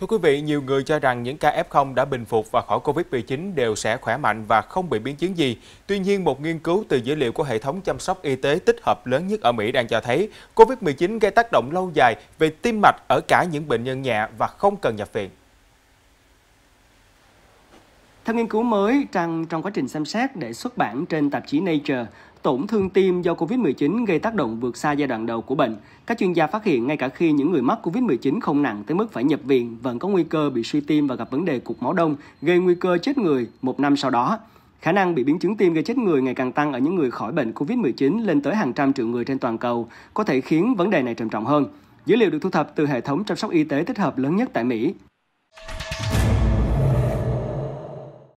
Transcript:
Thưa quý vị, nhiều người cho rằng những ca F0 đã bình phục và khỏi Covid-19 đều sẽ khỏe mạnh và không bị biến chứng gì. Tuy nhiên, một nghiên cứu từ dữ liệu của hệ thống chăm sóc y tế tích hợp lớn nhất ở Mỹ đang cho thấy Covid-19 gây tác động lâu dài về tim mạch ở cả những bệnh nhân nhẹ và không cần nhập viện. Theo nghiên cứu mới trong, trong quá trình xem xét để xuất bản trên tạp chí Nature, tổn thương tim do COVID-19 gây tác động vượt xa giai đoạn đầu của bệnh. Các chuyên gia phát hiện ngay cả khi những người mắc COVID-19 không nặng tới mức phải nhập viện vẫn có nguy cơ bị suy tim và gặp vấn đề cục máu đông, gây nguy cơ chết người một năm sau đó. Khả năng bị biến chứng tim gây chết người ngày càng tăng ở những người khỏi bệnh COVID-19 lên tới hàng trăm triệu người trên toàn cầu, có thể khiến vấn đề này trầm trọng hơn. Dữ liệu được thu thập từ hệ thống chăm sóc y tế tích hợp lớn nhất tại Mỹ.